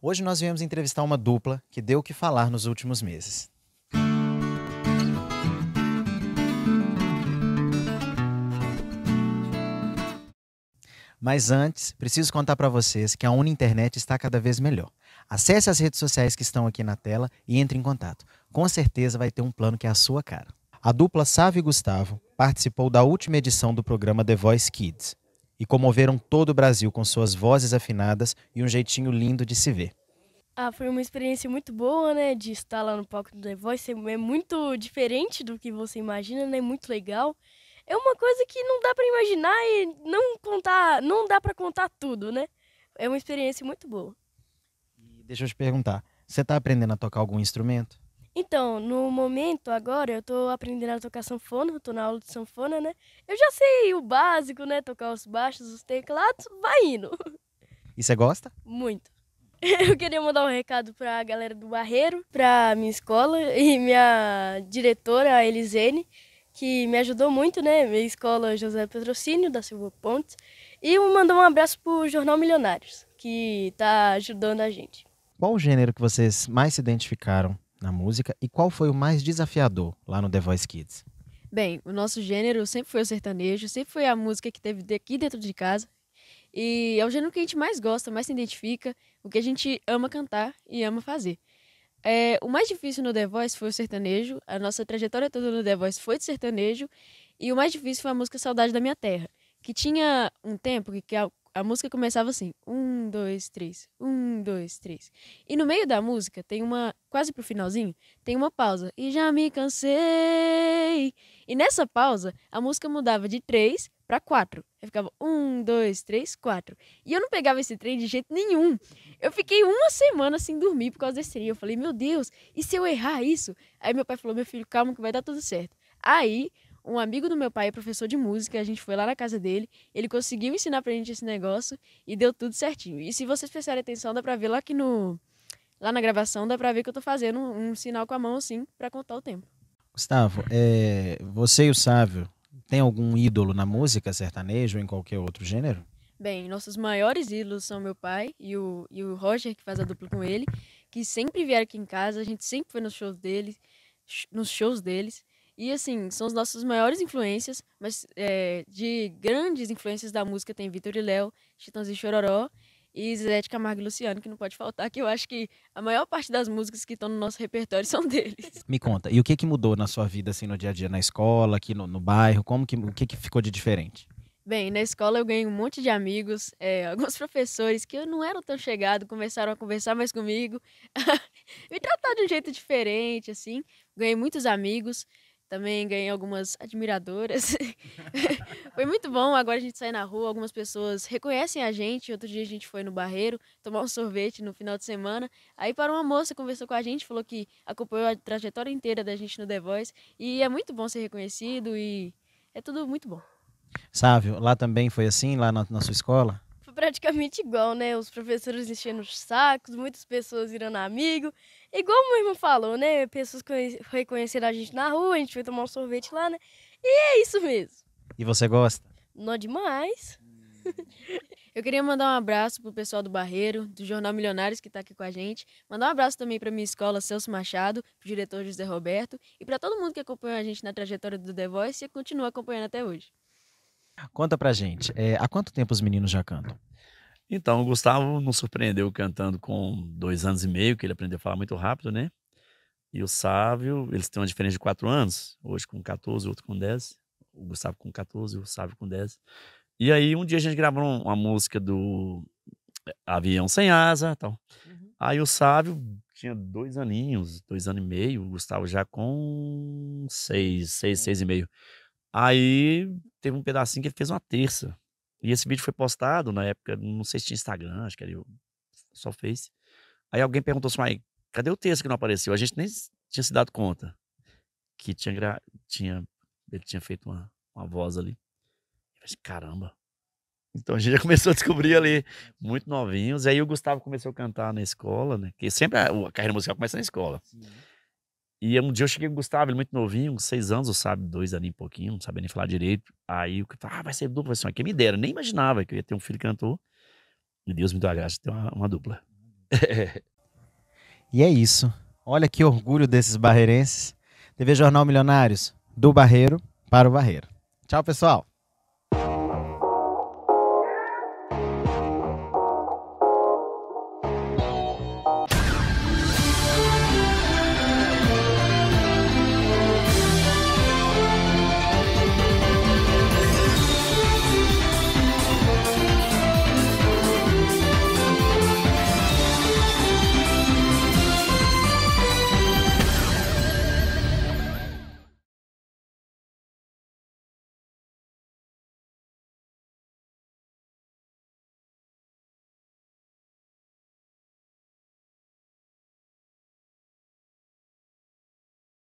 Hoje nós viemos entrevistar uma dupla que deu o que falar nos últimos meses. Mas antes, preciso contar para vocês que a Uni Internet está cada vez melhor. Acesse as redes sociais que estão aqui na tela e entre em contato. Com certeza vai ter um plano que é a sua cara. A dupla Sávio Gustavo participou da última edição do programa The Voice Kids, e comoveram todo o Brasil com suas vozes afinadas e um jeitinho lindo de se ver. Ah, foi uma experiência muito boa, né? De estar lá no palco do The Voice. É muito diferente do que você imagina, né? Muito legal. É uma coisa que não dá para imaginar e não contar, não dá para contar tudo, né? É uma experiência muito boa. deixa eu te perguntar, você está aprendendo a tocar algum instrumento? Então, no momento agora, eu tô aprendendo a tocar sanfona, tô na aula de sanfona, né? Eu já sei o básico, né? Tocar os baixos, os teclados, vai indo. E você gosta? Muito. Eu queria mandar um recado pra galera do Barreiro, pra minha escola e minha diretora, a Elisene, que me ajudou muito, né? Minha escola José Petrocínio, da Silva Pontes. E mandar um abraço pro Jornal Milionários, que tá ajudando a gente. Qual o gênero que vocês mais se identificaram? na música e qual foi o mais desafiador lá no The Voice Kids? Bem, o nosso gênero sempre foi o sertanejo, sempre foi a música que teve aqui dentro de casa. E é o gênero que a gente mais gosta, mais se identifica, o que a gente ama cantar e ama fazer. É, o mais difícil no The Voice foi o sertanejo, a nossa trajetória toda no The Voice foi de sertanejo, e o mais difícil foi a música Saudade da Minha Terra, que tinha um tempo que, a música começava assim: um, dois, três, um, dois, três. E no meio da música tem uma, quase pro finalzinho, tem uma pausa. E já me cansei. E nessa pausa, a música mudava de três para quatro. Eu ficava um, dois, três, quatro. E eu não pegava esse trem de jeito nenhum. Eu fiquei uma semana sem dormir por causa desse trem. Eu falei, meu Deus, e se eu errar isso? Aí meu pai falou, meu filho, calma que vai dar tudo certo. Aí um amigo do meu pai é professor de música, a gente foi lá na casa dele, ele conseguiu ensinar pra gente esse negócio e deu tudo certinho. E se vocês prestarem atenção, dá pra ver lá que no lá na gravação dá pra ver que eu tô fazendo um, um sinal com a mão assim para contar o tempo. Gustavo, é, você e o Sávio tem algum ídolo na música sertaneja ou em qualquer outro gênero? Bem, nossos maiores ídolos são meu pai e o, e o Roger, que faz a dupla com ele, que sempre vieram aqui em casa, a gente sempre foi nos shows deles, nos shows deles. E assim, são as nossas maiores influências, mas é, de grandes influências da música tem Vitor e Léo, Chitãozinho Chororó e Zé Camargo e Luciano, que não pode faltar, que eu acho que a maior parte das músicas que estão no nosso repertório são deles. Me conta, e o que que mudou na sua vida, assim, no dia a dia, na escola, aqui no, no bairro, como que, o que que ficou de diferente? Bem, na escola eu ganhei um monte de amigos, é, alguns professores que eu não eram tão chegado, começaram a conversar mais comigo, me tratar de um jeito diferente, assim. Ganhei muitos amigos, também ganhei algumas admiradoras. foi muito bom. Agora a gente sai na rua, algumas pessoas reconhecem a gente. Outro dia a gente foi no Barreiro tomar um sorvete no final de semana. Aí parou uma moça, conversou com a gente, falou que acompanhou a trajetória inteira da gente no The Voice. E é muito bom ser reconhecido e é tudo muito bom. Sávio, lá também foi assim, lá na, na sua escola? praticamente igual, né? Os professores enchendo os sacos, muitas pessoas virando amigo. Igual o meu irmão falou, né? Pessoas reconheceram a gente na rua, a gente foi tomar um sorvete lá, né? E é isso mesmo. E você gosta? Não demais. Eu queria mandar um abraço pro pessoal do Barreiro, do Jornal Milionários que está aqui com a gente. Mandar um abraço também pra minha escola, Celso Machado, pro diretor José Roberto e para todo mundo que acompanhou a gente na trajetória do The Voice e continua acompanhando até hoje. Conta pra gente, é, há quanto tempo os meninos já cantam? Então, o Gustavo nos surpreendeu cantando com dois anos e meio, que ele aprendeu a falar muito rápido, né? E o Sávio, eles têm uma diferença de quatro anos, hoje com 14, outro com 10. O Gustavo com 14, o Sávio com 10. E aí, um dia a gente gravou uma música do eh, Avião Sem Asa tal. Uhum. Aí o Sávio tinha dois aninhos, dois anos e meio, o Gustavo já com seis, seis, é. seis e meio. Aí teve um pedacinho que ele fez uma terça. E esse vídeo foi postado na época, não sei se tinha Instagram, acho que era eu, só fez. Aí alguém perguntou assim, mas cadê o texto que não apareceu? A gente nem tinha se dado conta que tinha, tinha... ele tinha feito uma, uma voz ali. Eu falei, assim, caramba. Então a gente já começou a descobrir ali, muito novinhos. Aí o Gustavo começou a cantar na escola, né? Porque sempre a, a carreira musical começa na escola. Sim. E um dia eu cheguei com o Gustavo, ele muito novinho, uns seis anos, ou sabe, dois ali um pouquinho, não sabia nem falar direito. Aí o que ah, vai ser dupla, vai ser uma que me deram, nem imaginava que eu ia ter um filho cantor. E Deus me deu a graça de ter uma, uma dupla. e é isso. Olha que orgulho desses barreirenses. TV Jornal Milionários, do Barreiro para o Barreiro. Tchau, pessoal.